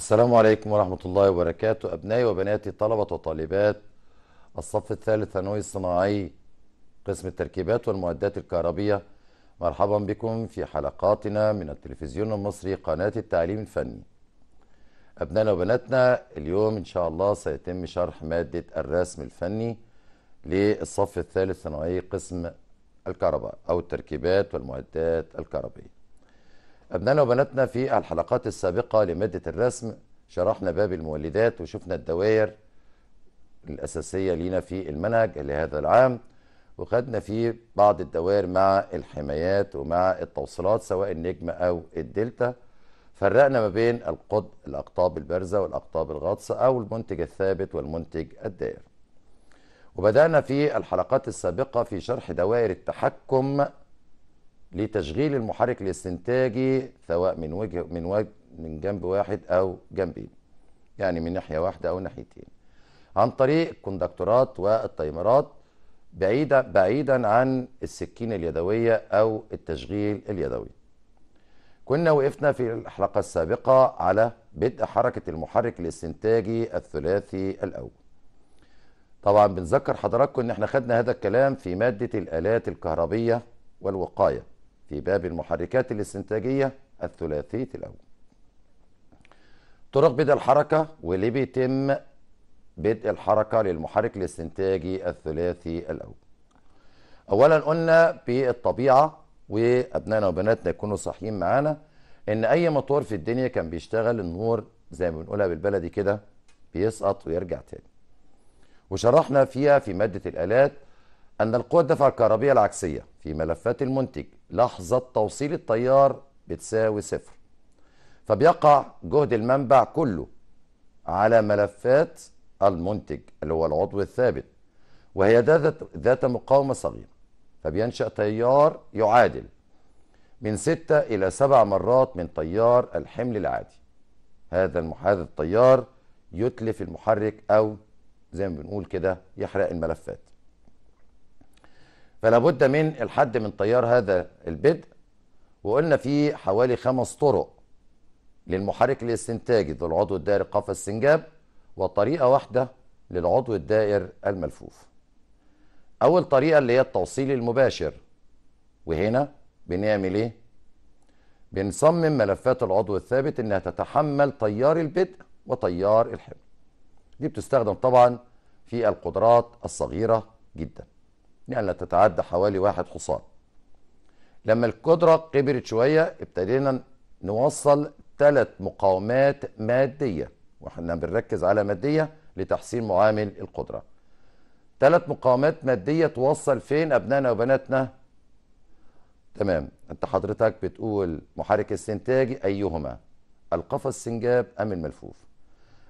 السلام عليكم ورحمة الله وبركاته أبنائي وبناتي طلبة وطالبات الصف الثالث ثانوي الصناعي قسم التركيبات والمعدات الكهربية مرحبا بكم في حلقاتنا من التلفزيون المصري قناة التعليم الفني أبنائنا وبناتنا اليوم إن شاء الله سيتم شرح مادة الرسم الفني للصف الثالث ثانوي قسم الكهرباء أو التركيبات والمعدات الكهربية أبنائنا وبناتنا في الحلقات السابقة لمادة الرسم شرحنا باب المولدات وشفنا الدوائر الأساسية لينا في المنهج لهذا العام وخدنا فيه بعض الدوائر مع الحمايات ومع التوصيلات سواء النجم أو الدلتا فرقنا ما بين القطب الأقطاب البارزة والأقطاب الغاطسة أو المنتج الثابت والمنتج الدائر وبدأنا في الحلقات السابقة في شرح دوائر التحكم لتشغيل المحرك الاستنتاجي سواء من وجه من وجه من جنب واحد او جنبين يعني من ناحيه واحده او ناحيتين عن طريق الكوندكتورات والتايمرات بعيدا بعيدا عن السكين اليدويه او التشغيل اليدوي كنا وقفنا في الحلقه السابقه على بدء حركه المحرك الاستنتاجي الثلاثي الاول طبعا بنذكر حضراتكم ان احنا خدنا هذا الكلام في ماده الالات الكهربيه والوقايه في باب المحركات الاستنتاجية الثلاثية الأول طرق بدء الحركة وليه بيتم بدء الحركة للمحرك الاستنتاجي الثلاثي الأول أولا قلنا بالطبيعة وأبنائنا وبناتنا يكونوا صحيين معانا إن أي موتور في الدنيا كان بيشتغل النور زي ما بنقولها بالبلدي كده بيسقط ويرجع تاني وشرحنا فيها في مادة الآلات أن القوة الدفع الكهربية العكسية في ملفات المنتج لحظة توصيل التيار بتساوي صفر فبيقع جهد المنبع كله على ملفات المنتج اللي هو العضو الثابت وهي ذات مقاومة صغيرة فبينشأ تيار يعادل من ستة إلى سبع مرات من تيار الحمل العادي هذا المحادث التيار يتلف المحرك أو زي ما بنقول كده يحرق الملفات فلا بد من الحد من تيار هذا البدء وقلنا في حوالي خمس طرق للمحرك الاستنتاجي ذو العضو الدائري قفا السنجاب وطريقه واحده للعضو الدائر الملفوف اول طريقه اللي هي التوصيل المباشر وهنا بنعمل ايه بنصمم ملفات العضو الثابت انها تتحمل تيار البدء وتيار الحمل دي بتستخدم طبعا في القدرات الصغيره جدا يعني لا تتعدى حوالي واحد حصان لما القدرة كبرت شوية ابتدينا نوصل ثلاث مقاومات مادية واحنا بنركز على مادية لتحسين معامل القدرة ثلاث مقاومات مادية توصل فين أبنائنا وبناتنا تمام انت حضرتك بتقول محرك استنتاجي أيهما القفص السنجاب أم الملفوف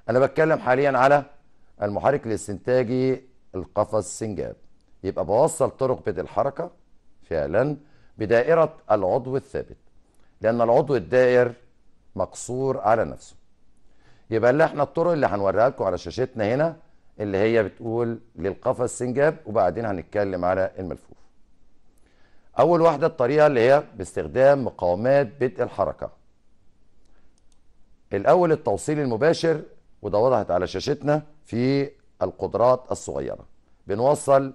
أنا بتكلم حاليا على المحرك الاستنتاجي القفص السنجاب يبقى بوصل طرق بدء الحركة فعلا بدائرة العضو الثابت لأن العضو الدائر مقصور على نفسه يبقى اللي احنا الطرق اللي هنوريها لكم على شاشتنا هنا اللي هي بتقول للقفص السنجاب وبعدين هنتكلم على الملفوف أول واحدة الطريقة اللي هي باستخدام مقاومات بدء الحركة الأول التوصيل المباشر وده وضحت على شاشتنا في القدرات الصغيرة بنوصل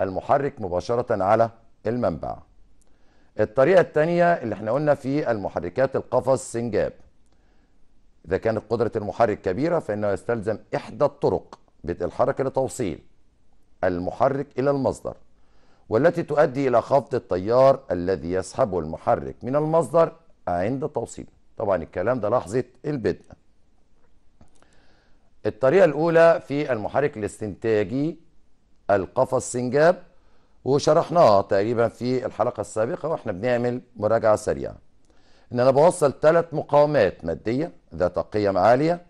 المحرك مباشرة على المنبع الطريقة الثانية اللي احنا قلنا في المحركات القفص سنجاب إذا كانت قدرة المحرك كبيرة فإنه يستلزم إحدى الطرق الحركة لتوصيل المحرك إلى المصدر والتي تؤدي إلى خفض التيار الذي يسحبه المحرك من المصدر عند توصيله طبعا الكلام ده لحظة البدء الطريقة الأولى في المحرك الاستنتاجي القفص سنجاب وشرحناها تقريبا في الحلقة السابقة واحنا بنعمل مراجعة سريعة ان انا بوصل ثلاث مقاومات مادية ذات قيم عالية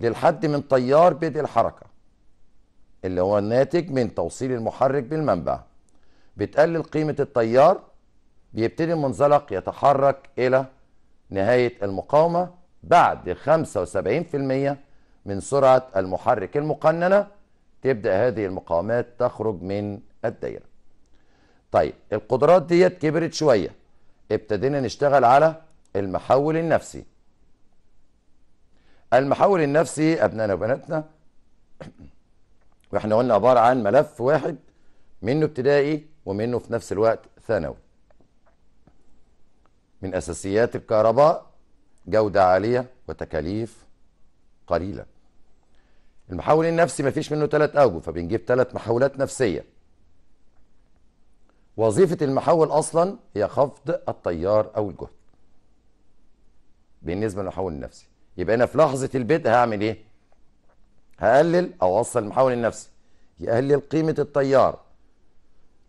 للحد من تيار بدء الحركة اللي هو الناتج من توصيل المحرك بالمنبع بتقلل قيمة التيار بيبتدي المنزلق يتحرك إلى نهاية المقاومة بعد 75% من سرعة المحرك المقننة تبدأ هذه المقاومات تخرج من الدايرة طيب القدرات ديت كبرت شوية ابتدينا نشتغل على المحول النفسي المحول النفسي أبنائنا وبناتنا واحنا قلنا عبارة عن ملف واحد منه ابتدائي ومنه في نفس الوقت ثانوي من أساسيات الكهرباء جودة عالية وتكاليف قليلة المحول النفسي مفيش منه ثلاث أوجه فبنجيب ثلاث محولات نفسية وظيفة المحول أصلا هي خفض التيار أو الجهد بالنسبة للمحول النفسي يبقى أنا في لحظة البدء هعمل إيه؟ هقلل أو أوصل المحول النفسي يقلل قيمة التيار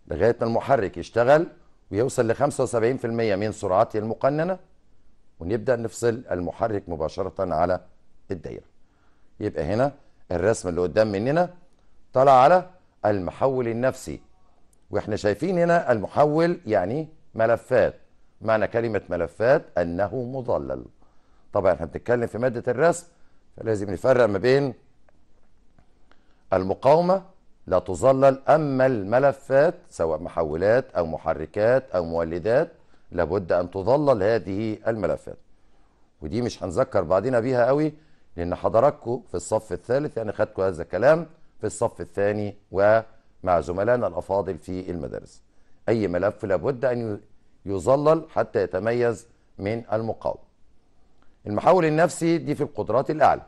لغاية ما المحرك يشتغل ويوصل ل 75% من سرعته المقننة ونبدأ نفصل المحرك مباشرة على الدايرة يبقى هنا الرسم اللي قدام مننا طلع على المحول النفسي واحنا شايفين هنا المحول يعني ملفات معنى كلمة ملفات أنه مضلل طبعا احنا بنتكلم في مادة الرسم فلازم نفرق ما بين المقاومة لا تظلل أما الملفات سواء محولات أو محركات أو مولدات لابد أن تظلل هذه الملفات ودي مش هنذكر بعضنا بيها قوي لأن حضراتكم في الصف الثالث يعني خدتوا هذا الكلام في الصف الثاني ومع زملائنا الأفاضل في المدارس أي ملف لابد أن يظلل حتى يتميز من المقاوم المحاول النفسي دي في القدرات الأعلى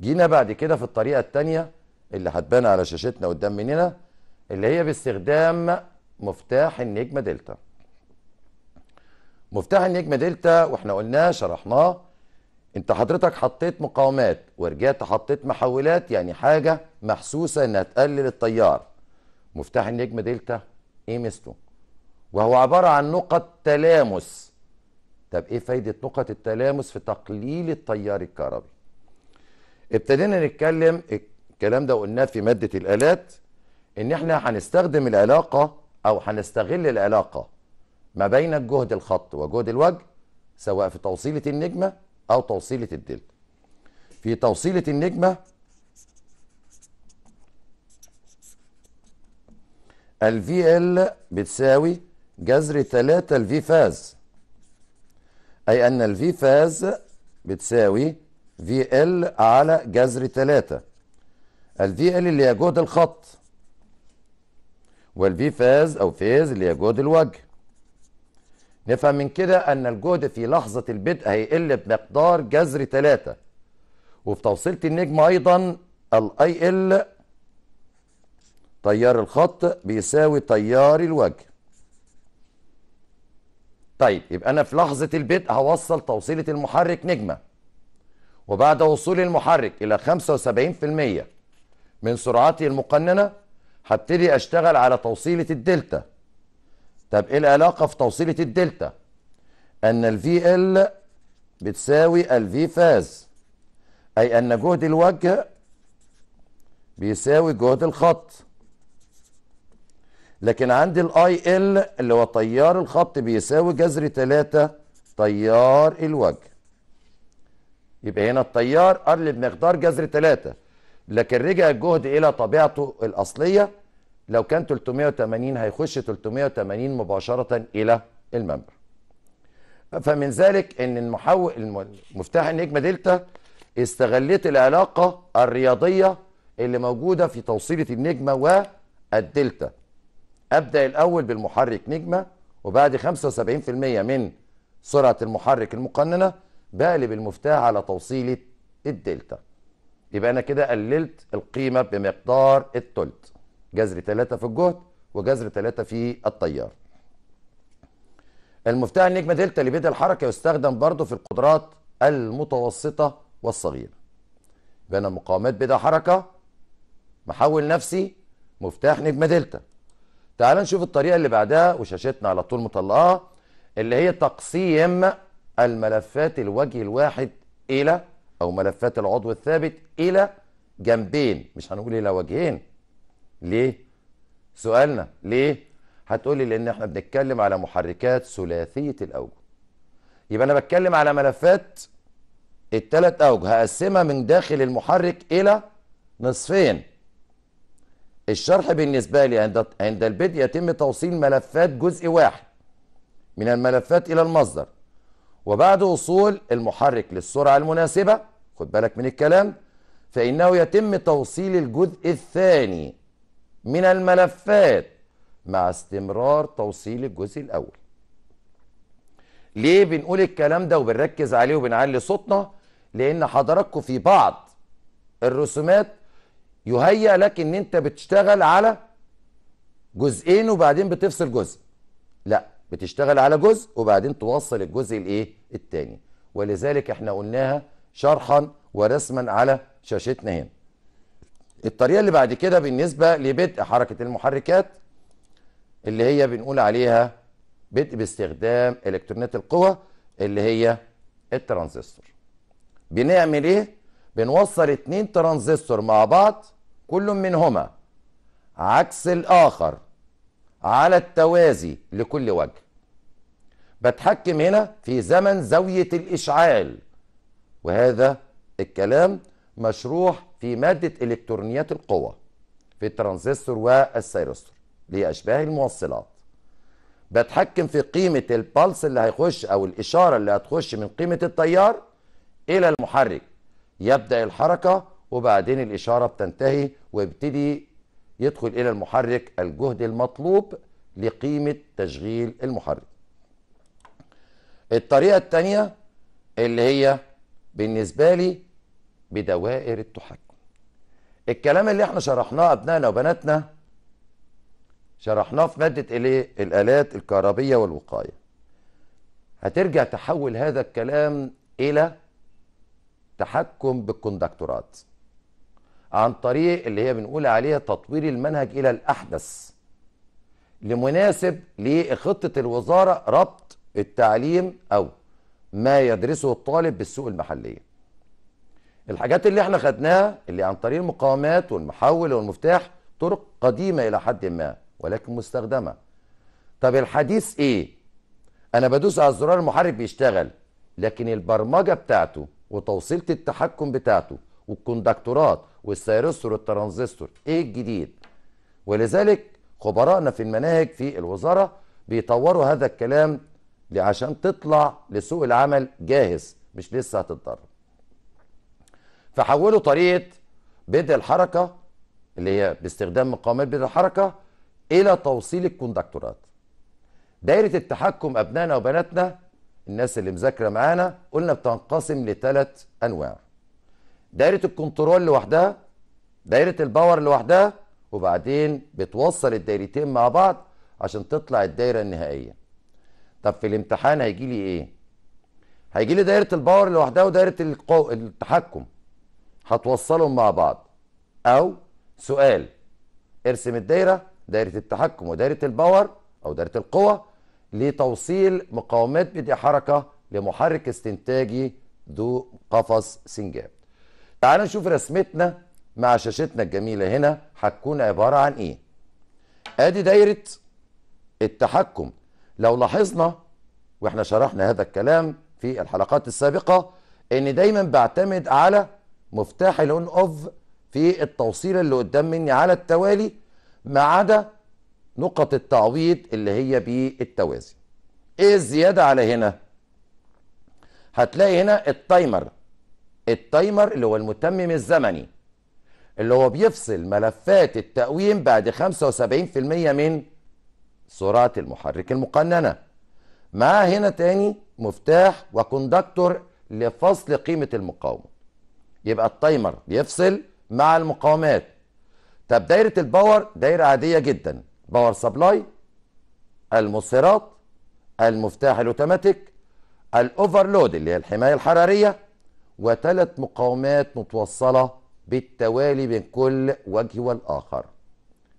جينا بعد كده في الطريقة الثانية اللي هتبان على شاشتنا قدام مننا اللي هي باستخدام مفتاح النجمة دلتا مفتاح النجمة دلتا واحنا قلناه شرحناه انت حضرتك حطيت مقاومات ورجعت حطيت محولات يعني حاجه محسوسه انها تقلل التيار مفتاح النجم دلتا ايه ميزته وهو عباره عن نقط تلامس طب ايه فايده نقط التلامس في تقليل التيار الكهربي ابتدينا نتكلم الكلام ده قلناه في ماده الالات ان احنا هنستخدم العلاقه او هنستغل العلاقه ما بين الجهد الخط وجهد الوجه سواء في توصيله النجمه او توصيله الدلتا في توصيله النجمه الفي ال بتساوي جذر 3 الفي فاز اي ان الفي فاز بتساوي في ال على جذر 3 الفي ال اللي هي جهد الخط والفي فاز او فيز اللي هي جهد الوجه نفهم من كده أن الجهد في لحظة البدء هيقل بمقدار جذر 3 وفي توصيلة النجم أيضا الـ IL تيار الخط بيساوي تيار الوجه طيب يبقى أنا في لحظة البدء هوصل توصيلة المحرك نجمة وبعد وصول المحرك إلى 75% من سرعته المقننة هبتدي أشتغل على توصيلة الدلتا طب ايه العلاقه في توصيله الدلتا ان الفي ال بتساوي الفي فاز اي ان جهد الوجه بيساوي جهد الخط لكن عندي الاي ال اللي هو تيار الخط بيساوي جذر 3 تيار الوجه يبقى هنا التيار قل بمقدار جذر 3 لكن رجع الجهد الى طبيعته الاصليه لو كان 380 هيخش 380 مباشرة إلى المنبر فمن ذلك أن المحول مفتاح النجمة دلتا استغلت العلاقة الرياضية اللي موجودة في توصيلة النجمة والدلتا أبدأ الأول بالمحرك نجمة وبعد 75% من سرعة المحرك المقننة بقلب المفتاح على توصيلة الدلتا يبقى أنا كده قللت القيمة بمقدار الثلث جذر 3 في الجهد وجذر 3 في التيار المفتاح النجمة دلتا لبدء الحركة يستخدم برضه في القدرات المتوسطة والصغيرة بين مقاومات بدء حركة محول نفسي مفتاح نجمة دلتا تعال نشوف الطريقة اللي بعدها وشاشتنا على طول مطلقاها اللي هي تقسيم الملفات الوجه الواحد إلى أو ملفات العضو الثابت إلى جنبين مش هنقول إلى وجهين ليه؟ سؤالنا ليه؟ هتقولي لان احنا بنتكلم على محركات ثلاثيه الاوجه. يبقى انا بتكلم على ملفات التلات اوجه هقسمها من داخل المحرك الى نصفين. الشرح بالنسبه لي عند عند البدء يتم توصيل ملفات جزء واحد من الملفات الى المصدر. وبعد وصول المحرك للسرعه المناسبه خد بالك من الكلام فانه يتم توصيل الجزء الثاني من الملفات مع استمرار توصيل الجزء الأول ليه بنقول الكلام ده وبنركز عليه وبنعلي صوتنا لأن حضراتكم في بعض الرسومات يهيأ لك ان انت بتشتغل على جزئين وبعدين بتفصل جزء لا بتشتغل على جزء وبعدين توصل الجزء الايه التاني ولذلك احنا قلناها شرحا ورسما على شاشتنا هنا الطريقه اللي بعد كده بالنسبه لبدء حركه المحركات اللي هي بنقول عليها بدء باستخدام الكترونات القوى اللي هي الترانزستور بنعمل ايه بنوصل اتنين ترانزستور مع بعض كل منهما عكس الاخر على التوازي لكل وجه بتحكم هنا في زمن زاويه الاشعال وهذا الكلام مشروح في مادة إلكترونيات القوة في الترانزستور والسيرستور لأشباه الموصلات بتحكم في قيمة البلس اللي هيخش أو الإشارة اللي هتخش من قيمة التيار إلى المحرك يبدأ الحركة وبعدين الإشارة بتنتهي ويبتدي يدخل إلى المحرك الجهد المطلوب لقيمة تشغيل المحرك الطريقة الثانية اللي هي بالنسبة لي بدوائر التحكم الكلام اللي احنا شرحناه ابنائنا وبناتنا شرحناه في ماده الايه الالات الكهربيه والوقايه هترجع تحول هذا الكلام الى تحكم بالكوندكتورات عن طريق اللي هي بنقول عليها تطوير المنهج الى الاحدث لمناسب لخطه الوزاره ربط التعليم او ما يدرسه الطالب بالسوق المحليه الحاجات اللي احنا خدناها اللي عن طريق المقاومات والمحول والمفتاح طرق قديمة إلى حد ما ولكن مستخدمة طب الحديث إيه؟ أنا بدوس على الزرار المحرك بيشتغل لكن البرمجة بتاعته وتوصيلة التحكم بتاعته والكوندكتورات والسيرستور والترانزستور إيه الجديد؟ ولذلك خبرائنا في المناهج في الوزارة بيطوروا هذا الكلام عشان تطلع لسوق العمل جاهز مش لسه هتتدرب فحولوا طريقه بدء الحركه اللي هي باستخدام مقاومات بدء الحركه الى توصيل الكوندكتورات دايره التحكم ابنائنا وبناتنا الناس اللي مذاكره معانا قلنا بتنقسم لثلاث انواع دايره الكنترول لوحدها دايره الباور لوحدها وبعدين بتوصل الدايرتين مع بعض عشان تطلع الدايره النهائيه طب في الامتحان هيجي لي ايه هيجي لي دايره الباور لوحدها ودايره القو... التحكم هتوصلهم مع بعض او سؤال ارسم الدايره دايره التحكم ودايره الباور او دايره القوه لتوصيل مقاومات بدي حركه لمحرك استنتاجي ذو قفص سنجاب تعالوا نشوف رسمتنا مع شاشتنا الجميله هنا هتكون عباره عن ايه ادي دايره التحكم لو لاحظنا واحنا شرحنا هذا الكلام في الحلقات السابقه ان دايما بعتمد على مفتاح الاون اوف في التوصيل اللي قدام مني على التوالي ما عدا نقط التعويض اللي هي بالتوازي ايه الزياده على هنا هتلاقي هنا التايمر التايمر اللي هو المتمم الزمني اللي هو بيفصل ملفات التقويم بعد 75% من سرعه المحرك المقننه معاه هنا تاني مفتاح وكوندكتور لفصل قيمه المقاومه يبقى التايمر بيفصل مع المقاومات طب دايره الباور دايره عاديه جدا باور سبلاي المسرات المفتاح الاوتوماتيك الاوفرلود اللي هي الحمايه الحراريه وثلاث مقاومات متوصله بالتوالي بين كل وجه والاخر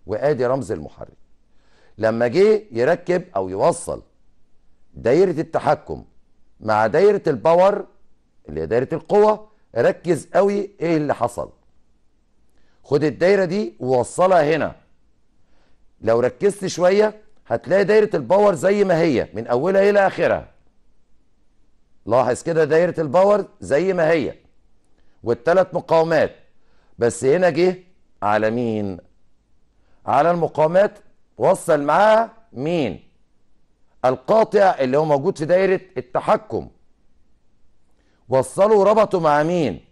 وادي رمز المحرك لما جه يركب او يوصل دايره التحكم مع دايره الباور اللي هي دايره القوه ركز قوي ايه اللي حصل خد الدايره دي ووصلها هنا لو ركزت شويه هتلاقي دايره الباور زي ما هي من اولها الى اخرها لاحظ كده دايره الباور زي ما هي والثلاث مقاومات بس هنا جه على مين على المقاومات وصل معاها مين القاطع اللي هو موجود في دايره التحكم وصلوا ربطوا مع مين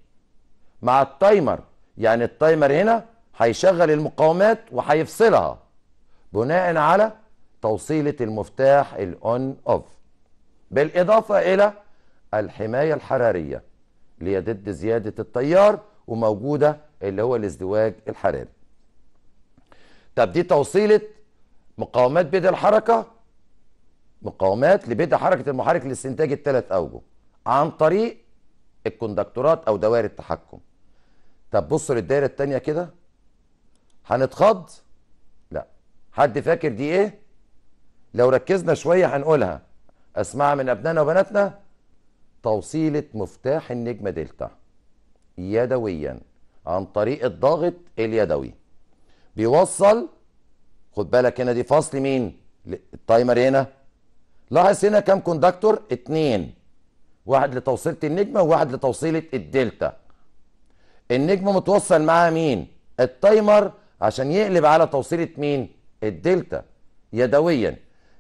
مع التايمر يعني التايمر هنا هيشغل المقاومات وهيفصلها بناء على توصيلة المفتاح الاون اوف بالاضافة الى الحماية الحرارية اللي هي ضد زيادة التيار وموجودة اللي هو الازدواج الحراري طب دي توصيلة مقاومات بدء الحركة مقاومات لبدء حركة المحرك لاستنتاج الثلاث أوجه عن طريق الكوندكتورات او دوائر التحكم طب بصوا للدايره الثانيه كده هنتخض لا حد فاكر دي ايه لو ركزنا شويه هنقولها اسمعها من ابنائنا وبناتنا توصيله مفتاح النجمه دلتا يدويا عن طريق الضاغط اليدوي بيوصل خد بالك هنا دي فصل مين التايمر هنا لاحظ هنا كام كوندكتور اتنين واحد لتوصيله النجمه وواحد لتوصيله الدلتا النجمه متوصل معاها مين التايمر عشان يقلب على توصيله مين الدلتا يدويا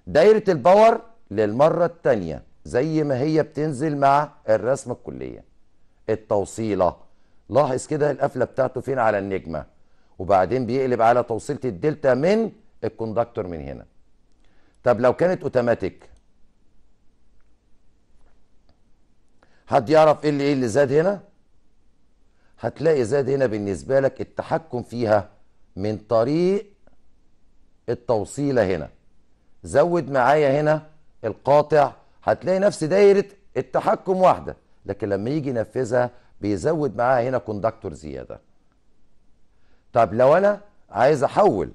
دايره الباور للمره الثانيه زي ما هي بتنزل مع الرسمه الكليه التوصيله لاحظ كده القفله بتاعته فين على النجمه وبعدين بيقلب على توصيله الدلتا من الكوندكتور من هنا طب لو كانت اوتوماتيك حد يعرف ايه اللي ايه اللي زاد هنا هتلاقي زاد هنا بالنسبه لك التحكم فيها من طريق التوصيله هنا زود معايا هنا القاطع هتلاقي نفس دايره التحكم واحده لكن لما يجي ينفذها بيزود معاها هنا كوندكتور زياده طب لو انا عايز احول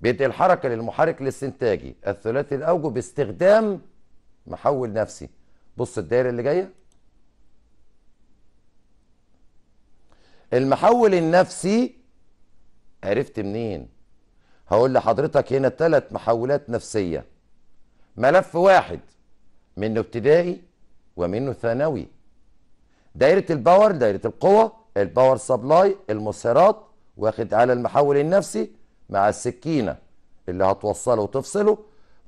بدء الحركه للمحرك الاستنتاجي الثلاثي الاوجه باستخدام محول نفسي بص الدايره اللي جايه المحول النفسي عرفت منين هقول لحضرتك هنا ثلاث محولات نفسية ملف واحد منه ابتدائي ومنه ثانوي دايرة الباور دايرة القوة الباور سبلاي المسهرات واخد على المحول النفسي مع السكينة اللي هتوصله وتفصله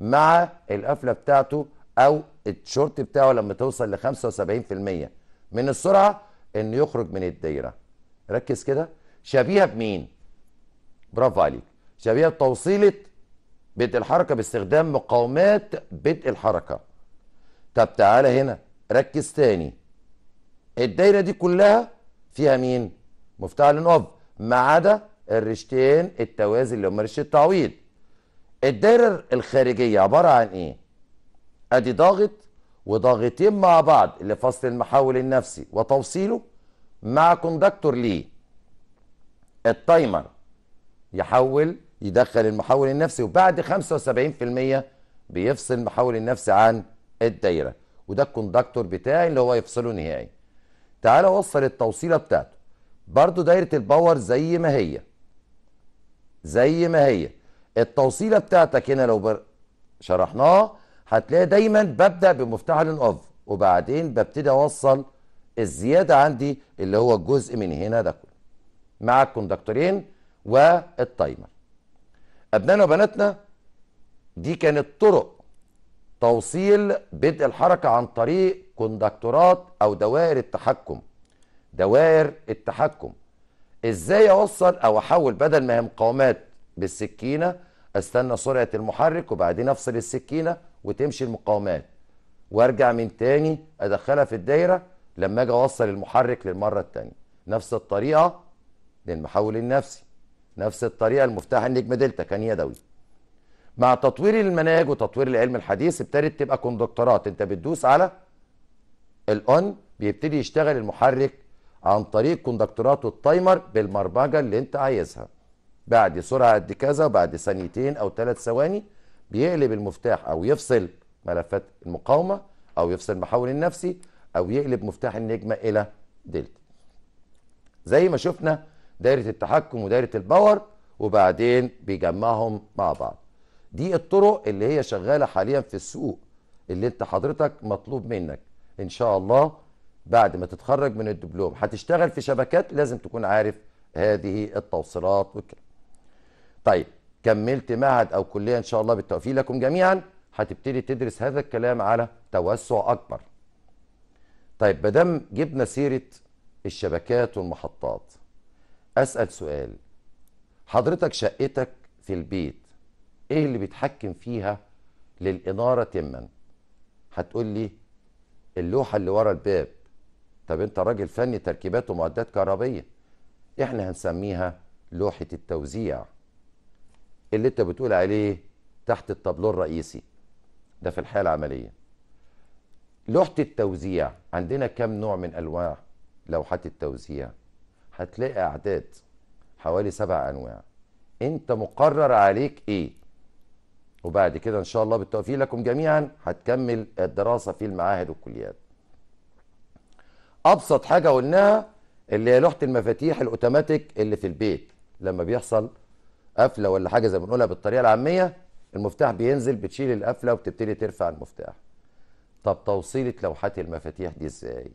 مع القفلة بتاعته او الشورت بتاعه لما توصل ل 75% من السرعة انه يخرج من الدايرة ركز كده شبيهه بمين برافو عليك شبيهه بتوصيله بدء الحركه باستخدام مقاومات بدء الحركه طب تعالى هنا ركز تاني الدايره دي كلها فيها مين مفتعل اوف ما عدا الرشتين التوازي اللي هم رشته التعويض الدايره الخارجيه عباره عن ايه ادي ضاغط وضاغطين مع بعض لفصل المحول النفسي وتوصيله مع كوندكتور ليه التايمر يحول يدخل المحول النفسي وبعد 75% بيفصل المحول النفسي عن الدايره وده الكوندكتور بتاعي اللي هو يفصله نهائي تعالى اوصل التوصيله بتاعته برضو دايره الباور زي ما هي زي ما هي التوصيله بتاعتك هنا لو بر... شرحناه هتلاقي دايما ببدا بمفتاح الان اوف وبعدين ببتدي اوصل الزياده عندي اللي هو الجزء من هنا ده كله مع الكوندكتورين والتايمر ابنائنا وبناتنا دي كانت طرق توصيل بدء الحركه عن طريق كوندكتورات او دوائر التحكم دوائر التحكم ازاي اوصل او احول بدل ما هي مقاومات بالسكينه استنى سرعه المحرك وبعدين افصل السكينه وتمشي المقاومات وارجع من تاني ادخلها في الدايره لما اجي اوصل المحرك للمره الثانيه نفس الطريقه للمحول النفسي نفس الطريقه المفتاح النجم دلتا كان يدوي مع تطوير المناهج وتطوير العلم الحديث ابتدت تبقى كوندكتورات انت بتدوس على الاون بيبتدي يشتغل المحرك عن طريق كوندكتورات والتايمر بالبرمجه اللي انت عايزها بعد سرعه قد كذا وبعد ثانيتين او ثلاث ثواني بيقلب المفتاح او يفصل ملفات المقاومه او يفصل المحول النفسي او يقلب مفتاح النجمه الى دلتا زي ما شفنا دايره التحكم ودايره الباور وبعدين بيجمعهم مع بعض دي الطرق اللي هي شغاله حاليا في السوق اللي انت حضرتك مطلوب منك ان شاء الله بعد ما تتخرج من الدبلوم هتشتغل في شبكات لازم تكون عارف هذه التوصيلات وكده طيب كملت معهد او كليه ان شاء الله بالتوفيق لكم جميعا هتبتدي تدرس هذا الكلام على توسع اكبر طيب مادام جبنا سيره الشبكات والمحطات اسال سؤال حضرتك شقتك في البيت ايه اللي بيتحكم فيها للاناره تما هتقول لي اللوحه اللي ورا الباب طب انت راجل فني تركيبات ومعدات كهربيه احنا هنسميها لوحه التوزيع اللي انت بتقول عليه تحت التابلو الرئيسي ده في الحياه العمليه لوحة التوزيع عندنا كم نوع من أنواع لوحات التوزيع هتلاقي أعداد حوالي سبع أنواع أنت مقرر عليك إيه وبعد كده إن شاء الله بالتوفيق لكم جميعا هتكمل الدراسة في المعاهد والكليات أبسط حاجة قلناها اللي هي لوحة المفاتيح الأوتوماتيك اللي في البيت لما بيحصل قفلة ولا حاجة زي ما بنقولها بالطريقة العامية المفتاح بينزل بتشيل القفلة وبتبتدي ترفع المفتاح طب توصيله لوحات المفاتيح دي ازاي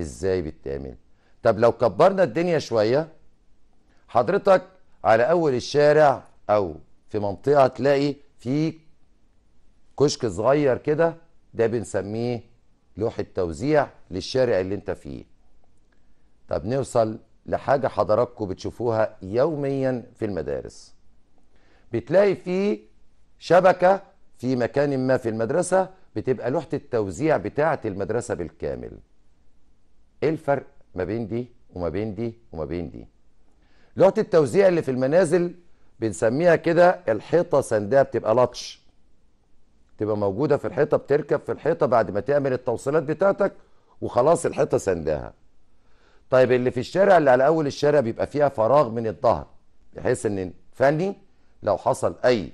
ازاي بتتعمل طب لو كبرنا الدنيا شويه حضرتك على اول الشارع او في منطقه تلاقي في كشك صغير كده ده بنسميه لوحه توزيع للشارع اللي انت فيه طب نوصل لحاجه حضراتكم بتشوفوها يوميا في المدارس بتلاقي في شبكه في مكان ما في المدرسه بتبقى لوحه التوزيع بتاعه المدرسه بالكامل ايه الفرق ما بين دي وما بين دي وما بين دي لوحه التوزيع اللي في المنازل بنسميها كده الحيطه سندها بتبقى لطش تبقى موجوده في الحيطه بتركب في الحيطه بعد ما تعمل التوصيلات بتاعتك وخلاص الحيطه سنداها طيب اللي في الشارع اللي على اول الشارع بيبقى فيها فراغ من الظهر بحيث ان فني لو حصل اي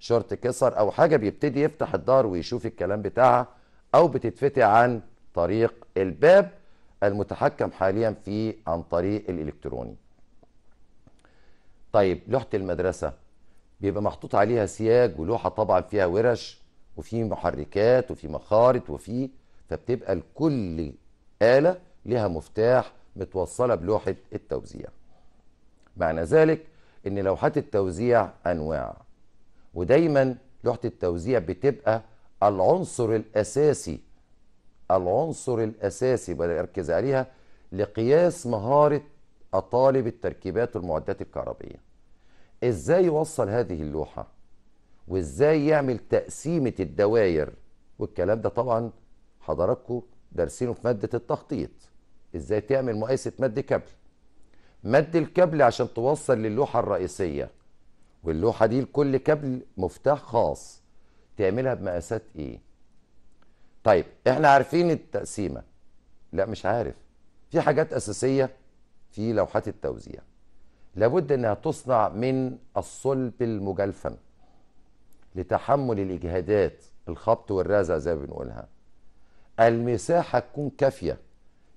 شورت كسر او حاجه بيبتدي يفتح الدار ويشوف الكلام بتاعها او بتتفتح عن طريق الباب المتحكم حاليا فيه عن طريق الالكتروني طيب لوحه المدرسه بيبقى محطوط عليها سياج ولوحه طبعا فيها ورش وفي محركات وفي مخارط وفي فبتبقى لكل آلة لها مفتاح متوصلة بلوحة التوزيع معنى ذلك ان لوحات التوزيع انواع ودايما لوحه التوزيع بتبقى العنصر الاساسي العنصر الاساسي بركز عليها لقياس مهاره الطالب التركيبات والمعدات الكهربائيه ازاي يوصل هذه اللوحه وازاي يعمل تقسيمه الدوائر والكلام ده طبعا حضراتكم دارسينه في ماده التخطيط ازاي تعمل مقاسه مد كابل مد الكابل عشان توصل للوحه الرئيسيه واللوحه دي لكل كابل مفتاح خاص تعملها بمقاسات ايه طيب احنا عارفين التقسيمه لا مش عارف في حاجات اساسيه في لوحات التوزيع لابد انها تصنع من الصلب المجلفن لتحمل الاجهادات الخبط والرزع زي ما بنقولها المساحه تكون كافيه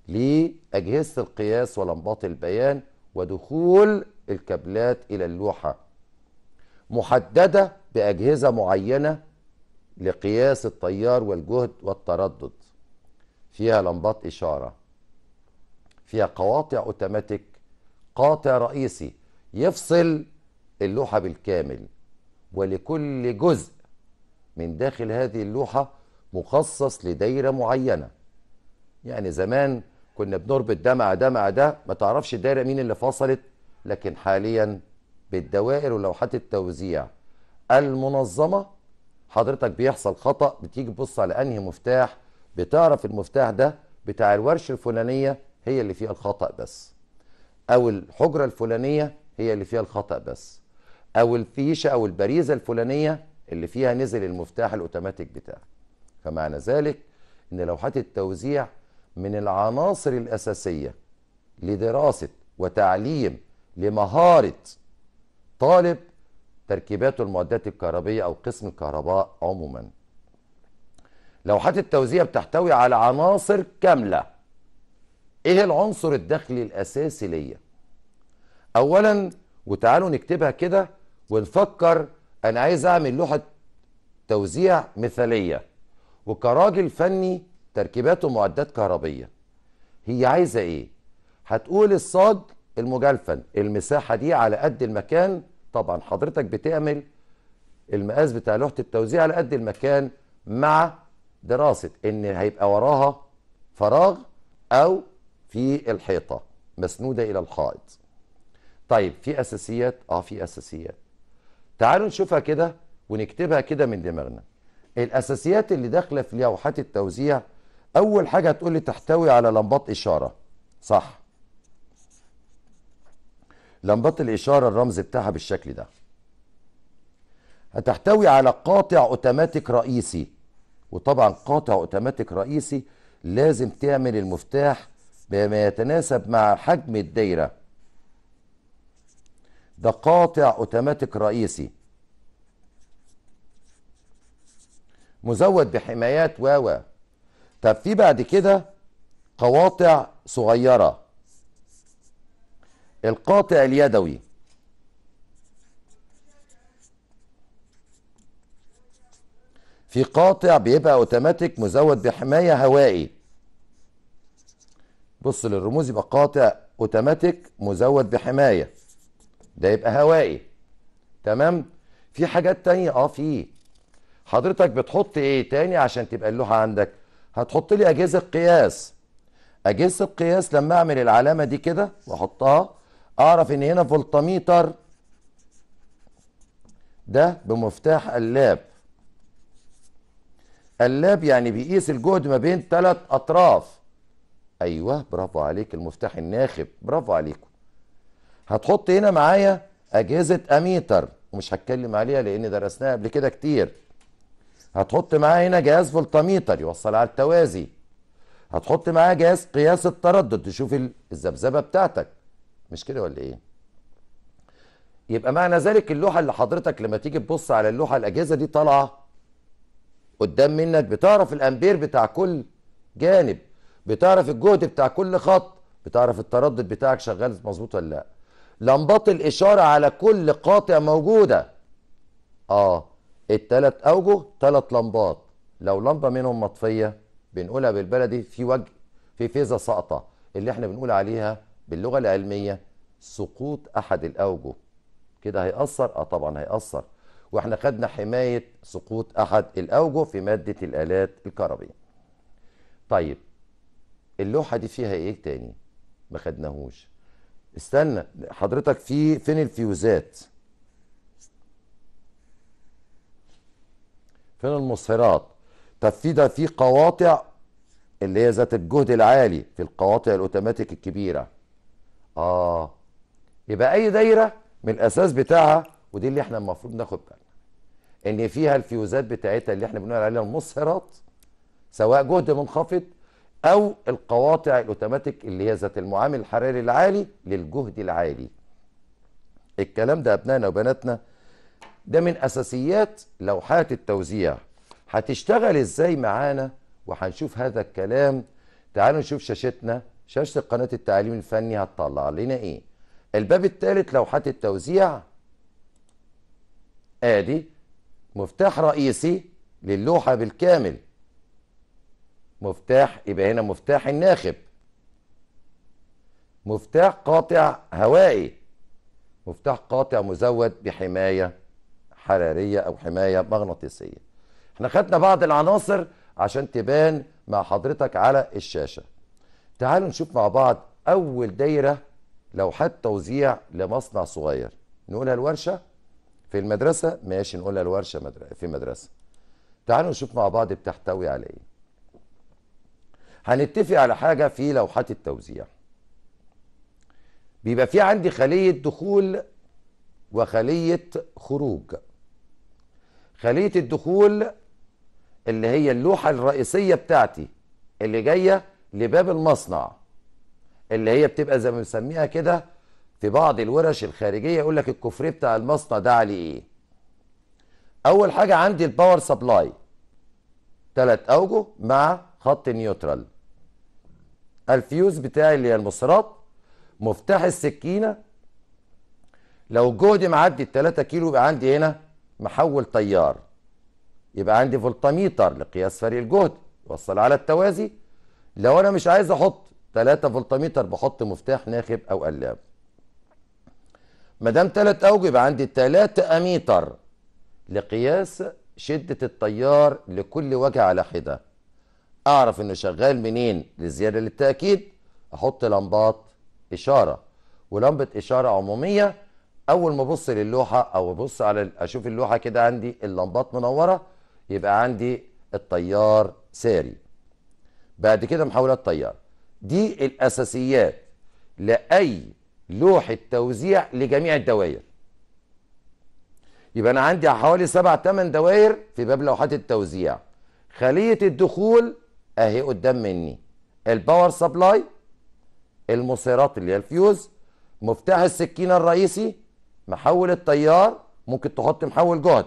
لاجهزه القياس ولمبات البيان ودخول الكابلات الى اللوحه محددة بأجهزة معينة لقياس التيار والجهد والتردد فيها لمبات إشارة فيها قواطع أوتوماتيك قاطع رئيسي يفصل اللوحة بالكامل ولكل جزء من داخل هذه اللوحة مخصص لدايرة معينة يعني زمان كنا بنربط ده مع ده مع ده ما تعرفش الدايرة مين اللي فصلت لكن حاليا بالدوائر ولوحات التوزيع المنظمه حضرتك بيحصل خطا بتيجي تبص على انهي مفتاح بتعرف المفتاح ده بتاع الورشه الفلانيه هي اللي فيها الخطا بس او الحجره الفلانيه هي اللي فيها الخطا بس او الفيشه او البريزه الفلانيه اللي فيها نزل المفتاح الاوتوماتيك بتاعك فمعنى ذلك ان لوحات التوزيع من العناصر الاساسيه لدراسه وتعليم لمهاره طالب تركيبات المعدات الكهربية أو قسم الكهرباء عموما لوحات التوزيع بتحتوي على عناصر كاملة إيه العنصر الداخلي الأساسي ليا أولا وتعالوا نكتبها كده ونفكر أنا عايز أعمل لوحة توزيع مثالية وكراجل فني تركيبات ومعدات كهربية هي عايزة إيه هتقول الصاد المجلفن المساحة دي على قد المكان طبعا حضرتك بتعمل المقاس بتاع لوحه التوزيع على قد المكان مع دراسه ان هيبقى وراها فراغ او في الحيطه مسنوده الى الحائط طيب في اساسيات اه في اساسيات تعالوا نشوفها كده ونكتبها كده من دماغنا الاساسيات اللي داخله في لوحات التوزيع اول حاجه هتقول لي تحتوي على لمبات اشاره صح لمبات الإشارة الرمز بتاعها بالشكل ده هتحتوي على قاطع اوتوماتيك رئيسي وطبعا قاطع اوتوماتيك رئيسي لازم تعمل المفتاح بما يتناسب مع حجم الدايره ده قاطع اوتوماتيك رئيسي مزود بحمايات واوا طب في بعد كده قواطع صغيره القاطع اليدوي في قاطع بيبقى اوتوماتيك مزود بحمايه هوائي بص للرموز يبقى قاطع اوتوماتيك مزود بحمايه ده يبقى هوائي تمام في حاجات تانية اه في حضرتك بتحط ايه تاني عشان تبقى اللوحه عندك هتحط لي اجهزه قياس اجهزه القياس لما اعمل العلامه دي كده واحطها اعرف ان هنا فولتميتر ده بمفتاح قلاب قلاب يعني بيقيس الجهد ما بين ثلاث اطراف ايوه برافو عليك المفتاح الناخب برافو عليكم هتحط هنا معايا اجهزه اميتر ومش هتكلم عليها لان درسناها قبل كده كتير هتحط معايا هنا جهاز فولتميتر يوصل على التوازي هتحط معايا جهاز قياس التردد تشوف الذبذبه بتاعتك مش كده ولا ايه يبقى معنى ذلك اللوحه اللي حضرتك لما تيجي تبص على اللوحه الاجهزه دي طالعه قدام منك بتعرف الامبير بتاع كل جانب بتعرف الجهد بتاع كل خط بتعرف التردد بتاعك شغال مظبوط ولا لا لمبات الاشاره على كل قاطع موجوده اه التلات اوجه تلات لمبات لو لمبه منهم مطفيه بنقولها بالبلدي في وجه في فيزا ساقطه اللي احنا بنقول عليها باللغه العلميه سقوط احد الاوجه كده هيأثر اه طبعا هيأثر واحنا خدنا حمايه سقوط احد الاوجه في ماده الالات الكهربيه طيب اللوحه دي فيها ايه تاني ما خدناهوش استنى حضرتك في فين الفيوزات فين المصهرات طب في ده في قواطع اللي هي ذات الجهد العالي في القواطع الاوتوماتيك الكبيره اه يبقى اي دايره من الاساس بتاعها ودي اللي احنا المفروض ناخد بالنا ان فيها الفيوزات بتاعتها اللي احنا بنقول عليها المصهرات سواء جهد منخفض او القواطع الاوتوماتيك اللي هي ذات المعامل الحراري العالي للجهد العالي الكلام ده ابنائنا وبناتنا ده من اساسيات لوحات التوزيع هتشتغل ازاي معانا وهنشوف هذا الكلام تعالوا نشوف شاشتنا شاشه قناه التعليم الفني هتطلع لنا ايه الباب الثالث لوحات التوزيع ادي مفتاح رئيسي للوحه بالكامل مفتاح يبقى هنا مفتاح الناخب مفتاح قاطع هوائي مفتاح قاطع مزود بحمايه حراريه او حمايه مغناطيسيه احنا خدنا بعض العناصر عشان تبان مع حضرتك على الشاشه تعالوا نشوف مع بعض أول دايرة لوحات توزيع لمصنع صغير نقولها الورشة في المدرسة ماشي نقولها الورشة مدر... في مدرسة تعالوا نشوف مع بعض بتحتوي على إيه هنتفق على حاجة في لوحات التوزيع بيبقى في عندي خلية دخول وخلية خروج خلية الدخول اللي هي اللوحة الرئيسية بتاعتي اللي جاية لباب المصنع اللي هي بتبقى زي ما بنسميها كده في بعض الورش الخارجيه يقول لك الكوفريه بتاع المصنع ده عليه ايه اول حاجه عندي الباور سبلاي ثلاث اوجه مع خط نيوترال الفيوز بتاعي اللي هي المصرات مفتاح السكينه لو جهدي معدي ال 3 كيلو يبقى عندي هنا محول تيار يبقى عندي فولتميتر لقياس فريق الجهد يوصل على التوازي لو انا مش عايز احط 3 فولتميتر بحط مفتاح ناخب او قلاب ما دام 3 اوجه يبقى عندي 3 اميتر لقياس شده التيار لكل وجه على حده اعرف انه شغال منين للزياده للتاكيد احط لمبات اشاره ولمبه اشاره عموميه اول ما ابص للوحه او ابص على اشوف اللوحه كده عندي اللمبات منوره يبقى عندي التيار ساري بعد كده محاولات طيار دي الأساسيات لأي لوحة توزيع لجميع الدوائر يبقى أنا عندي حوالي سبع تمن دوائر في باب لوحات التوزيع خلية الدخول أهي قدام مني الباور سبلاي المصيرات اللي هي الفيوز مفتاح السكينة الرئيسي محول التيار ممكن تحط محول جهد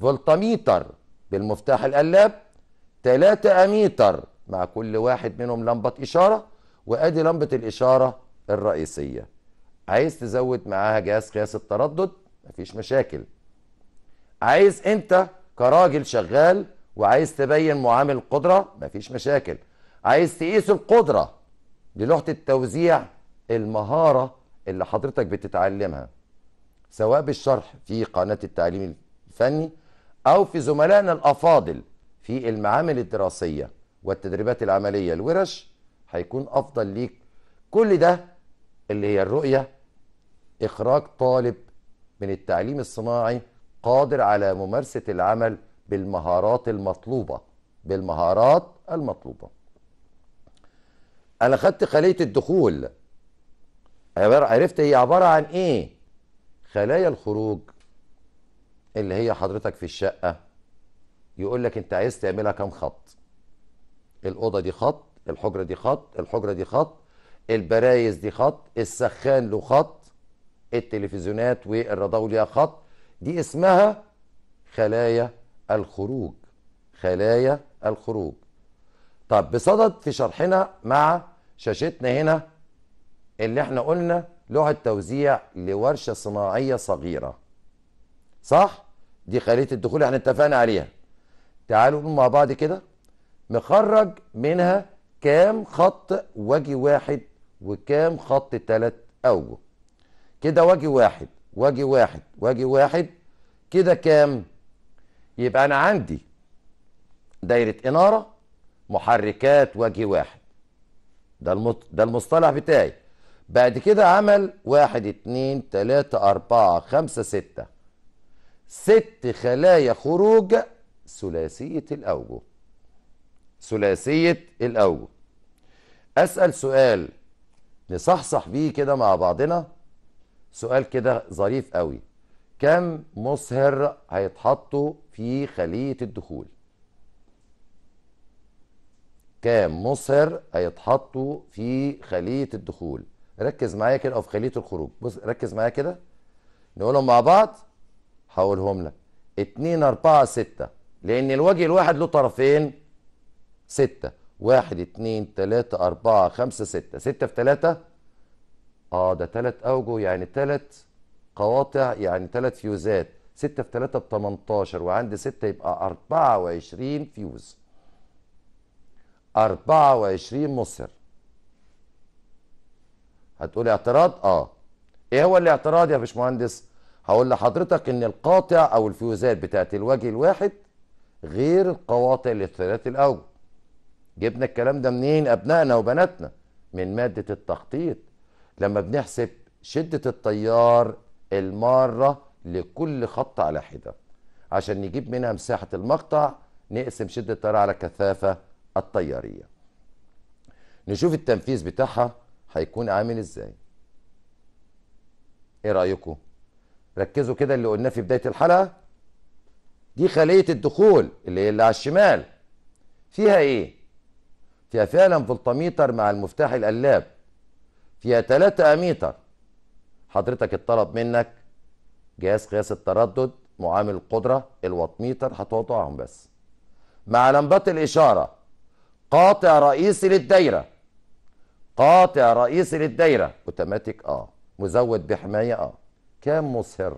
فولتاميتر بالمفتاح القلاب 3 اميتر مع كل واحد منهم لمبة إشارة وأدي لمبة الإشارة الرئيسية عايز تزود معاها جهاز قياس التردد مفيش مشاكل عايز أنت كراجل شغال وعايز تبين معامل قدرة مفيش مشاكل عايز تقيس القدرة دي لوحة التوزيع المهارة اللي حضرتك بتتعلمها سواء بالشرح في قناة التعليم الفني أو في زملائنا الأفاضل في المعامل الدراسية والتدريبات العمليه الورش هيكون افضل ليك كل ده اللي هي الرؤيه اخراج طالب من التعليم الصناعي قادر على ممارسه العمل بالمهارات المطلوبه بالمهارات المطلوبه انا خدت خليه الدخول عرفت هي عباره عن ايه خلايا الخروج اللي هي حضرتك في الشقه يقول لك انت عايز تعملها كام خط الاوضه دي خط الحجره دي خط الحجره دي خط البرايز دي خط السخان له خط التلفزيونات والرضاوي ليها خط دي اسمها خلايا الخروج خلايا الخروج طب بصدد في شرحنا مع شاشتنا هنا اللي احنا قلنا لوحة توزيع لورشة صناعية صغيرة صح؟ دي خلية الدخول احنا اتفقنا عليها تعالوا مع بعض كده مخرج منها كام خط وجه واحد وكام خط تلات أوجه كده وجه واحد وجه واحد وجه واحد كده كام يبقى أنا عندي دايرة إنارة محركات وجه واحد ده, المط... ده المصطلح بتاعي بعد كده عمل واحد اتنين تلاتة أربعة خمسة ستة ست خلايا خروج ثلاثية الأوجه ثلاثية الأوجه أسأل سؤال نصحصح بيه كده مع بعضنا سؤال كده ظريف قوي كم مصهر هيتحطوا في خلية الدخول كام مصهر هيتحطوا في خلية الدخول ركز معايا كده أو في خلية الخروج بص ركز معايا كده نقولهم مع بعض هقولهم لك اتنين اربعة ستة لأن الوجه الواحد له طرفين 6 1 2 3 4 5 6 6 في 3 اه ده تلات اوجه يعني تلات قواطع يعني تلات فيوزات 6 في 3 ب 18 وعندي 6 يبقى 24 فيوز 24 مصر هتقول اعتراض اه ايه هو الاعتراض يا باشمهندس هقول لحضرتك ان القاطع او الفيوزات بتاعت الوجه الواحد غير القواطع للثلاث الاوجه جبنا الكلام ده منين ابنائنا وبناتنا من ماده التخطيط لما بنحسب شده التيار الماره لكل خط على حده عشان نجيب منها مساحه المقطع نقسم شده التيار على كثافه التياريه نشوف التنفيذ بتاعها هيكون عامل ازاي ايه رايكم ركزوا كده اللي قلناه في بدايه الحلقه دي خليه الدخول اللي هي اللي على الشمال فيها ايه فيها فعلا فولتميتر مع المفتاح القلاب فيها 3 اميتر حضرتك اتطلب منك جهاز قياس التردد معامل القدرة الواتميتر هتوضعهم بس مع لمبات الإشارة قاطع رئيسي للدايرة قاطع رئيسي للدايرة اوتوماتيك اه مزود بحماية اه كام مصهر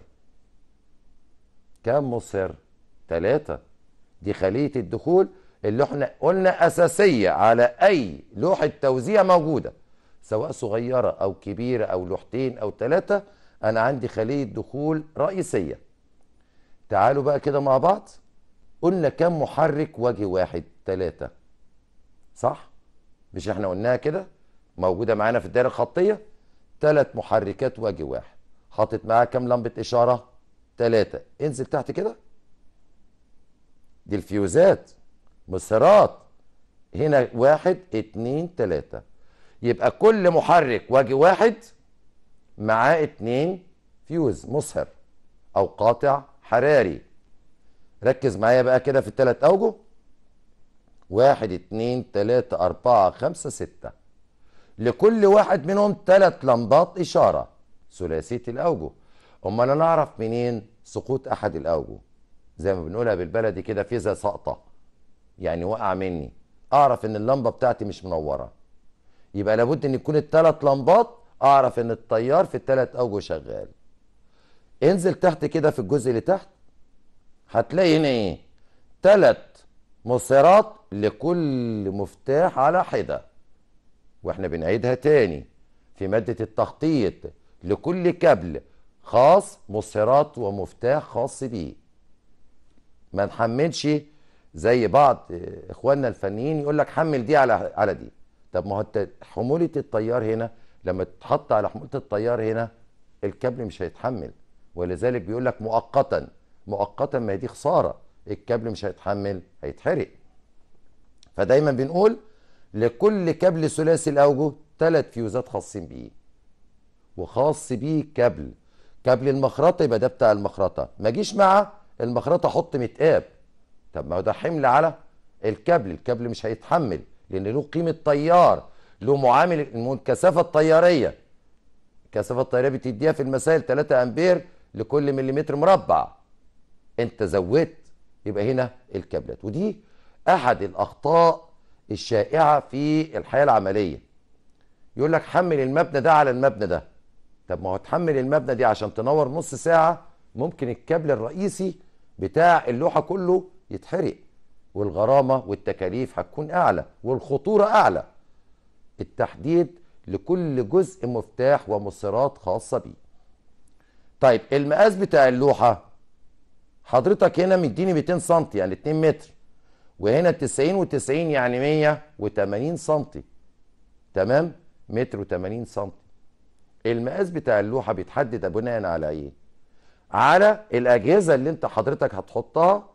كام مصهر ثلاثة دي خلية الدخول اللي احنا قلنا اساسيه على اي لوحه توزيع موجوده سواء صغيره او كبيره او لوحتين او ثلاثه انا عندي خليه دخول رئيسيه تعالوا بقى كده مع بعض قلنا كم محرك وجه واحد ثلاثة صح مش احنا قلناها كده موجودة معانا في الدائرة الخطية ثلاث محركات وجه واحد حاطط معاها كام لمبة إشارة ثلاثة انزل تحت كده دي الفيوزات مسارات هنا واحد اتنين تلاتة يبقى كل محرك واجي واحد معاه اتنين فيوز مسهر او قاطع حراري ركز معايا بقى كده في التلات اوجه واحد اتنين تلاتة اربعة خمسة ستة لكل واحد منهم تلات لمبات اشارة ثلاثية الاوجه امال انا اعرف منين سقوط احد الاوجه زي ما بنقولها بالبلدي كده في زي سقطه يعني وقع مني اعرف ان اللمبه بتاعتي مش منوره يبقى لابد ان يكون الثلاث لمبات اعرف ان التيار في الثلاث اوجه شغال انزل تحت كده في الجزء اللي تحت هتلاقي هنا ايه ثلاث مصيرات لكل مفتاح على حده واحنا بنعيدها تاني في ماده التخطيط لكل كابل خاص مصيرات ومفتاح خاص بيه ما نحملش زي بعض اخواننا الفنيين يقول لك حمل دي على على دي طب ما هو حموله التيار هنا لما تحط على حموله التيار هنا الكابل مش هيتحمل ولذلك بيقول لك مؤقتا مؤقتا ما دي خساره الكابل مش هيتحمل هيتحرق فدايما بنقول لكل كابل ثلاثي الاوجه ثلاث فيوزات خاصين بيه وخاص بيه كابل كابل المخرطه يبقى ده بتاع المخرطه ما جيش مع المخرطه حط متقاب طب ما هو ده حمل على الكابل الكابل مش هيتحمل لان له قيمه تيار له معامل الكثافه التياريه الكثافه التياريه بتديها في المسائل 3 امبير لكل مليمتر مربع انت زودت يبقى هنا الكابلات ودي احد الاخطاء الشائعه في الحياه العمليه يقول لك حمل المبنى ده على المبنى ده طب ما هو تحمل المبنى دي عشان تنور نص ساعه ممكن الكابل الرئيسي بتاع اللوحه كله يتحرق والغرامه والتكاليف هتكون اعلى والخطوره اعلى التحديد لكل جزء مفتاح ومصيرات خاصه بيه طيب المقاس بتاع اللوحه حضرتك هنا مديني 200 سم يعني 2 متر وهنا 90 و90 يعني 180 سم تمام متر و80 سم المقاس بتاع اللوحه بيتحدد بناء على ايه على الاجهزه اللي انت حضرتك هتحطها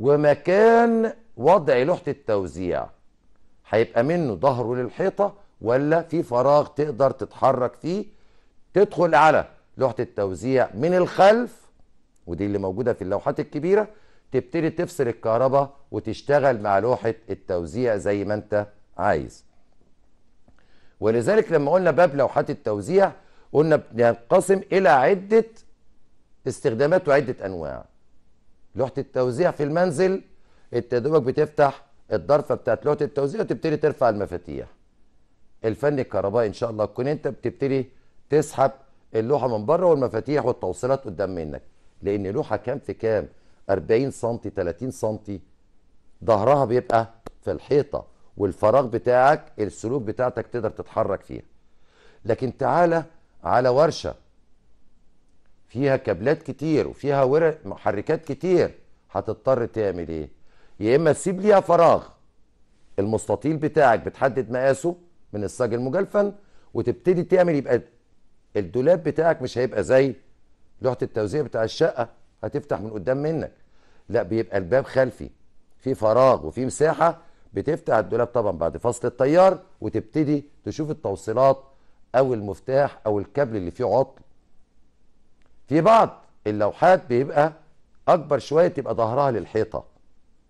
ومكان وضع لوحة التوزيع هيبقى منه ظهره للحيطة ولا في فراغ تقدر تتحرك فيه تدخل على لوحة التوزيع من الخلف ودي اللي موجودة في اللوحات الكبيرة تبتدي تفصل الكهرباء وتشتغل مع لوحة التوزيع زي ما انت عايز ولذلك لما قلنا باب لوحات التوزيع قلنا بينقسم إلى عدة استخدامات وعدة أنواع لوحه التوزيع في المنزل انت دوبك بتفتح الضرفه بتاعت لوحه التوزيع وتبتدي ترفع المفاتيح الفن الكهربائي ان شاء الله تكون انت بتبتدي تسحب اللوحه من بره والمفاتيح والتوصيلات قدام منك لان لوحه كام في كام 40 سم 30 سم ظهرها بيبقى في الحيطه والفراغ بتاعك السلوك بتاعتك تقدر تتحرك فيها لكن تعالى على ورشه فيها كابلات كتير وفيها ورق محركات كتير هتضطر تعمل ايه يا اما تسيب ليها فراغ المستطيل بتاعك بتحدد مقاسه من الساج المجلفن وتبتدي تعمل يبقى الدولاب بتاعك مش هيبقى زي لوحه التوزيع بتاع الشقه هتفتح من قدام منك لا بيبقى الباب خلفي في فراغ وفي مساحه بتفتح الدولاب طبعا بعد فصل التيار وتبتدي تشوف التوصيلات او المفتاح او الكابل اللي فيه عطل في بعض اللوحات بيبقى اكبر شويه تبقى ظهرها للحيطه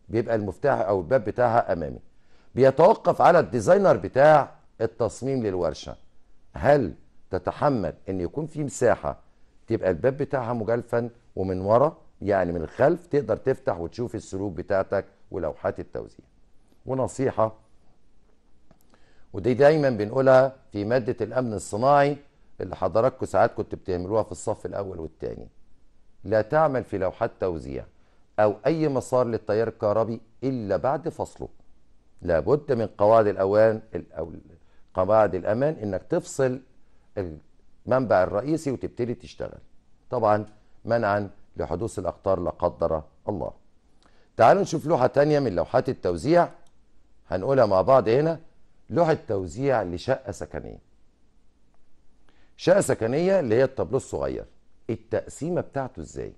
بيبقى المفتاح او الباب بتاعها امامي بيتوقف على الديزاينر بتاع التصميم للورشه هل تتحمل ان يكون في مساحه تبقى الباب بتاعها مجلفا ومن ورا يعني من الخلف تقدر تفتح وتشوف السلوك بتاعتك ولوحات التوزيع ونصيحه ودي دايما بنقولها في ماده الامن الصناعي اللي حضراتكم ساعات كنت بتعملوها في الصف الاول والثاني لا تعمل في لوحات توزيع او اي مسار للتيار الكهربي الا بعد فصله لابد من قواعد الاوان او قواعد الامان انك تفصل المنبع الرئيسي وتبتدي تشتغل طبعا منعا لحدوث الاخطار لا قدر الله تعالوا نشوف لوحه تانية من لوحات التوزيع هنقولها مع بعض هنا لوحه توزيع لشقه سكنيه شقه سكنيه اللي هي الطابلو الصغير التقسيمه بتاعته ازاي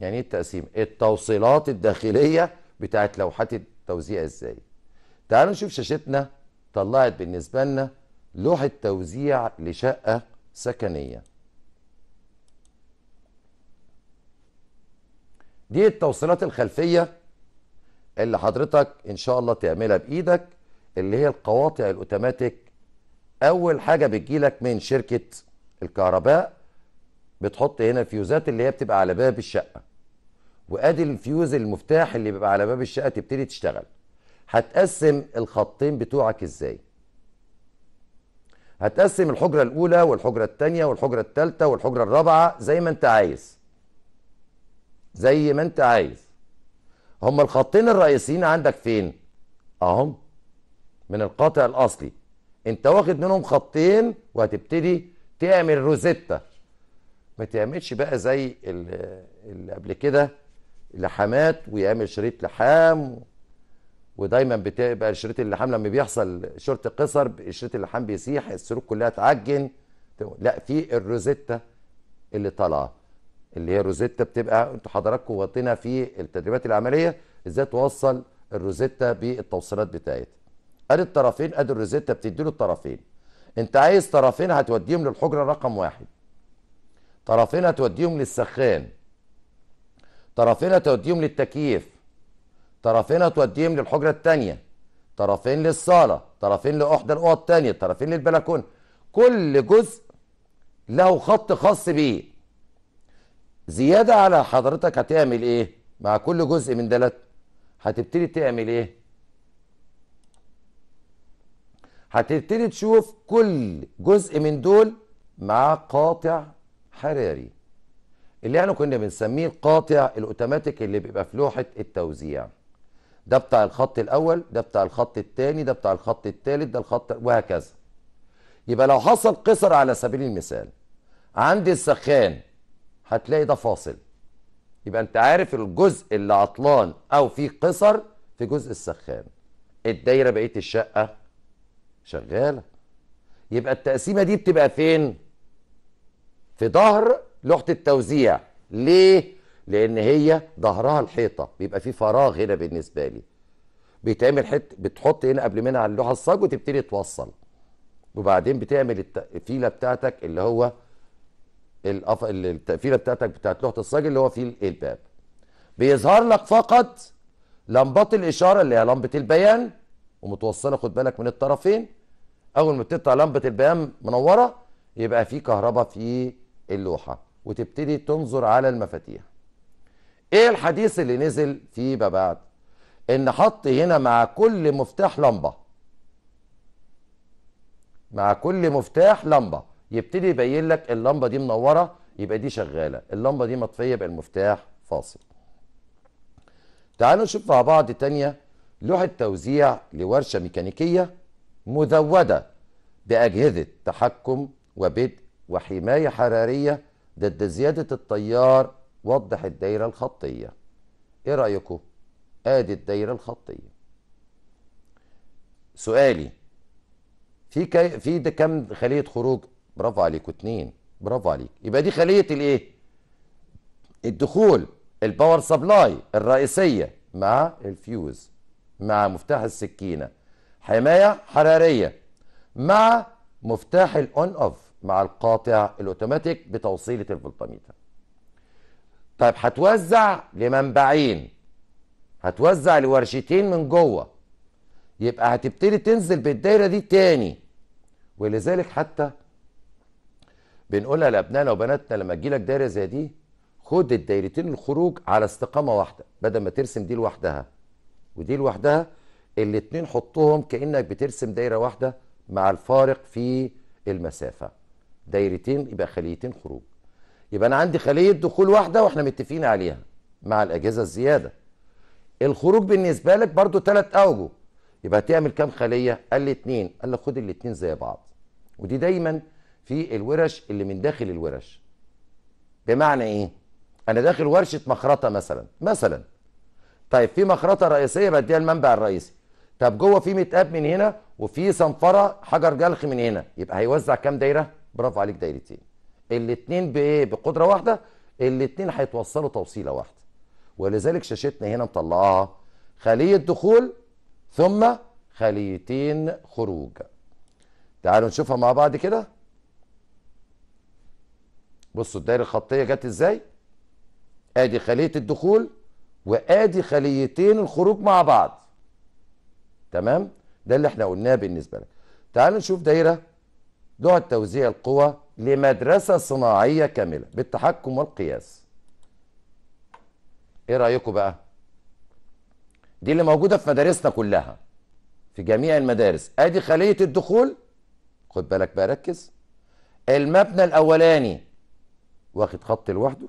يعني ايه التقسيم التوصيلات الداخليه بتاعت لوحات التوزيع ازاي تعالوا نشوف شاشتنا طلعت بالنسبه لنا لوحه توزيع لشقه سكنيه دي التوصيلات الخلفيه اللي حضرتك ان شاء الله تعملها بايدك اللي هي القواطع الاوتوماتيك اول حاجه بتجيلك من شركه الكهرباء بتحط هنا الفيوزات اللي هي بتبقى على باب الشقه وادي الفيوز المفتاح اللي بيبقى على باب الشقه تبتدي تشتغل هتقسم الخطين بتوعك ازاي هتقسم الحجره الاولى والحجره الثانيه والحجره الثالثه والحجره الرابعه زي ما انت عايز زي ما انت عايز هما الخطين الرئيسيين عندك فين اهم من القاطع الاصلي انت واخد منهم خطين وهتبتدي تعمل روزيتا ما تعملش بقى زي اللي قبل كده لحامات ويعمل شريط لحام ودايما بتبقى شريط اللحام لما بيحصل شرط قصر شريط اللحام بيسيح السلوك كلها تعجن لا في الروزيتا اللي طالعه اللي هي روزيتا بتبقى انتوا حضراتكم وطينا في التدريبات العمليه ازاي توصل الروزيتا بالتوصيلات بتاعتها ادي الطرفين ادي الروزيتا بتدي له الطرفين انت عايز طرفين هتوديهم للحجره رقم واحد طرفين هتوديهم للسخان طرفين هتوديهم للتكييف طرفين هتوديهم للحجره الثانيه طرفين للصاله طرفين لاحدى الاوض الثانيه طرفين للبلكونه كل جزء له خط خاص بيه زياده على حضرتك هتعمل ايه مع كل جزء من دلت هتبتدي تعمل ايه هتبتدي تشوف كل جزء من دول معاه قاطع حراري اللي احنا كنا بنسميه القاطع الاوتوماتيك اللي بيبقى في لوحه التوزيع ده بتاع الخط الاول ده بتاع الخط الثاني ده بتاع الخط الثالث ده الخط وهكذا يبقى لو حصل قصر على سبيل المثال عند السخان هتلاقي ده فاصل يبقى انت عارف الجزء اللي عطلان او فيه قصر في جزء السخان الدايره بقيه الشقه شغاله يبقى التقسيمه دي بتبقى فين في ظهر لوحه التوزيع ليه لان هي ظهرها الحيطه بيبقى في فراغ هنا بالنسبه لي بيتعمل حت بتحط هنا قبل منها على اللوحه الصاج وتبتدي توصل وبعدين بتعمل التقفيله بتاعتك اللي هو الأف... التقفيله بتاعتك بتاعت لوحه الصاج اللي هو فيه الباب بيظهر لك فقط لمبات الاشاره اللي هي لمبه البيان ومتوصله خد بالك من الطرفين اول ما بتطلع لمبه البيان منوره يبقى في كهرباء في اللوحه وتبتدي تنظر على المفاتيح ايه الحديث اللي نزل فيما بعد ان حط هنا مع كل مفتاح لمبه مع كل مفتاح لمبه يبتدي يبين لك اللمبه دي منوره يبقى دي شغاله اللمبه دي مطفيه يبقى المفتاح فاصل تعالوا نشوف مع بعض تانية لوحة توزيع لورشة ميكانيكية مزودة بأجهزة تحكم وبدء وحماية حرارية ضد زيادة التيار وضح الدايرة الخطية ايه رأيكم؟ ادي الدايرة الخطية سؤالي في كي... في ده كام خلية خروج؟ برافو عليكوا اتنين برافو عليك يبقى دي خلية الايه؟ الدخول الباور سبلاي الرئيسية مع الفيوز مع مفتاح السكينة حماية حرارية مع مفتاح الأون أوف مع القاطع الأوتوماتيك بتوصيلة الفولتميتر طيب هتوزع لمنبعين هتوزع لورشتين من جوه يبقى هتبتدي تنزل بالدايره دي تاني ولذلك حتى بنقولها لابنائنا وبناتنا لما تجيلك دايره زي دي خد الدايرتين الخروج على استقامه واحده بدل ما ترسم دي لوحدها ودي لوحدها الاثنين حطهم كانك بترسم دايره واحده مع الفارق في المسافه دايرتين يبقى خليتين خروج يبقى انا عندي خليه دخول واحده واحنا متفقين عليها مع الاجهزه الزياده الخروج بالنسبه لك برضو ثلاث اوجه يبقى هتعمل كام خليه قال لي اتنين قال لك خد الاثنين زي بعض ودي دايما في الورش اللي من داخل الورش بمعنى ايه انا داخل ورشه مخرطه مثلا مثلا طيب في مخرطه رئيسيه بديها المنبع الرئيسي طب جوه في متقاب من هنا وفي صنفره حجر جلخ من هنا يبقى هيوزع كام دايره برافو عليك دايرتين الاثنين بايه بقدره واحده الاثنين هيتوصلوا توصيله واحده ولذلك شاشتنا هنا مطلعاها خليه دخول ثم خليتين خروج تعالوا نشوفها مع بعض كده بصوا الدايره الخطيه جت ازاي ادي خليه الدخول وادي خليتين الخروج مع بعض تمام ده اللي احنا قلناه بالنسبه لك تعال نشوف دايره لغه توزيع القوى لمدرسه صناعيه كامله بالتحكم والقياس ايه رايكم بقى دي اللي موجوده في مدارسنا كلها في جميع المدارس ادي خليه الدخول خد بالك بقى ركز المبنى الاولاني واخد خط لوحده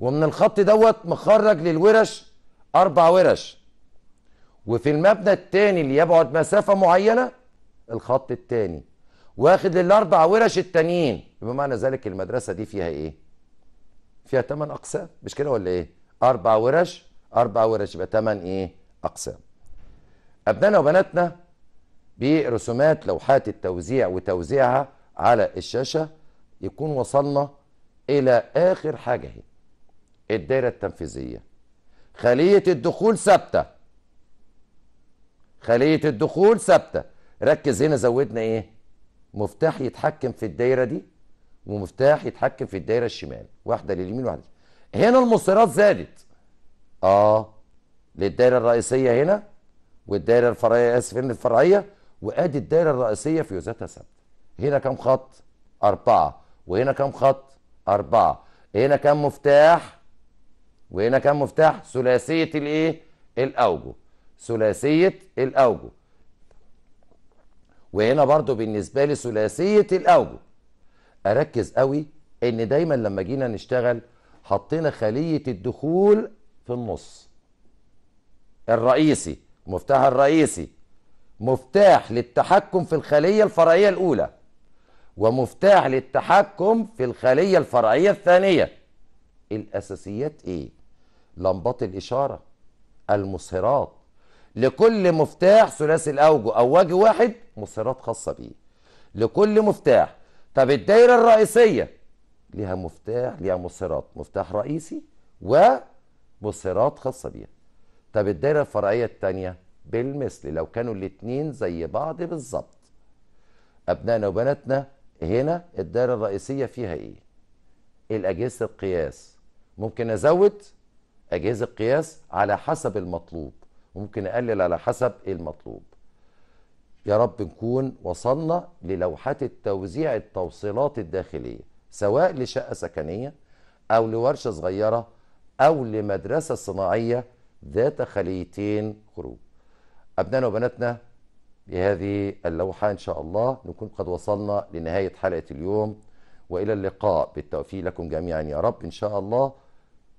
ومن الخط دوت مخرج للورش اربع ورش وفي المبنى التاني اللي يبعد مسافه معينه الخط التاني واخد للاربع ورش التانيين بمعنى ذلك المدرسه دي فيها ايه؟ فيها 8 اقسام مش كده ولا ايه؟ اربع ورش اربع ورش يبقى 8 ايه؟ اقسام. ابنائنا وبناتنا برسومات لوحات التوزيع وتوزيعها على الشاشه يكون وصلنا الى اخر حاجه هي الدائرة التنفيذية خلية الدخول ثابتة خلية الدخول ثابتة ركز هنا زودنا ايه مفتاح يتحكم في الدائرة دي ومفتاح يتحكم في الدائرة الشمال واحدة لليمين واحدة هنا المصيرات زادت اه للدائرة الرئيسية هنا والدائرة الفرعية اسف الفرعية وادي الدائرة الرئيسية في ذاتها ثابتة هنا كام خط أربعة وهنا كام خط أربعة هنا كام مفتاح وهنا كان مفتاح ثلاثيه الايه الاوجه ثلاثيه الاوجه وهنا برضو بالنسبه لي ثلاثيه الاوجه اركز قوي ان دايما لما جينا نشتغل حطينا خليه الدخول في النص الرئيسي مفتاح الرئيسي مفتاح للتحكم في الخليه الفرعيه الاولى ومفتاح للتحكم في الخليه الفرعيه الثانيه الأساسيات إيه؟ لمبات الإشارة المصهرات لكل مفتاح ثلاثي الأوجه أو وجه واحد مصهرات خاصة بيه لكل مفتاح طب الدايرة الرئيسية ليها مفتاح ليها مصهرات مفتاح رئيسي ومصهرات خاصة بيها طب الدايرة الفرعية التانية بالمثل لو كانوا الاتنين زي بعض بالظبط أبنائنا وبناتنا هنا الدايرة الرئيسية فيها إيه؟ الأجهزة القياس ممكن ازود اجهزه قياس على حسب المطلوب وممكن اقلل على حسب المطلوب يا رب نكون وصلنا للوحات التوزيع التوصيلات الداخليه سواء لشقه سكنيه او لورشه صغيره او لمدرسه صناعيه ذات خليتين خروج ابنائنا وبناتنا بهذه اللوحه ان شاء الله نكون قد وصلنا لنهايه حلقه اليوم والى اللقاء بالتوفيق لكم جميعا يا رب ان شاء الله